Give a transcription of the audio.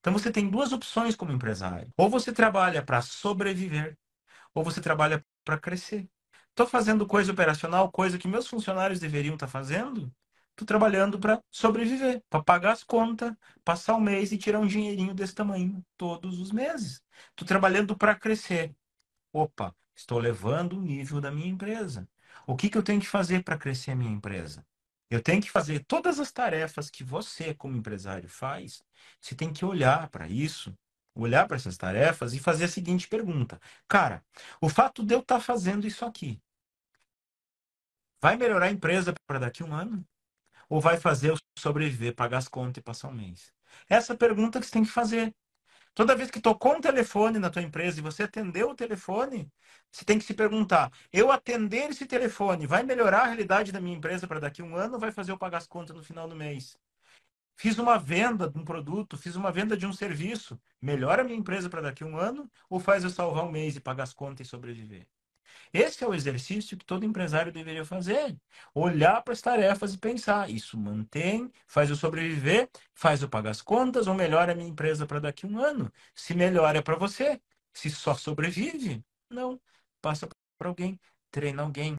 Então você tem duas opções como empresário. Ou você trabalha para sobreviver, ou você trabalha para crescer. Estou fazendo coisa operacional, coisa que meus funcionários deveriam estar tá fazendo. Estou trabalhando para sobreviver, para pagar as contas, passar um mês e tirar um dinheirinho desse tamanho todos os meses. Estou trabalhando para crescer. Opa, estou levando o nível da minha empresa. O que, que eu tenho que fazer para crescer a minha empresa? Eu tenho que fazer todas as tarefas que você, como empresário, faz. Você tem que olhar para isso, olhar para essas tarefas e fazer a seguinte pergunta: Cara, o fato de eu estar tá fazendo isso aqui vai melhorar a empresa para daqui a um ano? Ou vai fazer eu sobreviver, pagar as contas e passar um mês? Essa é pergunta que você tem que fazer. Toda vez que tocou um telefone na tua empresa e você atendeu o telefone, você tem que se perguntar: eu atender esse telefone vai melhorar a realidade da minha empresa para daqui a um ano ou vai fazer eu pagar as contas no final do mês? Fiz uma venda de um produto, fiz uma venda de um serviço, melhora a minha empresa para daqui a um ano ou faz eu salvar um mês e pagar as contas e sobreviver? Esse é o exercício que todo empresário deveria fazer. Olhar para as tarefas e pensar: isso mantém, faz eu sobreviver, faz eu pagar as contas ou melhora a minha empresa para daqui a um ano? Se melhora é para você. Se só sobrevive, não. Passa para alguém, treina alguém.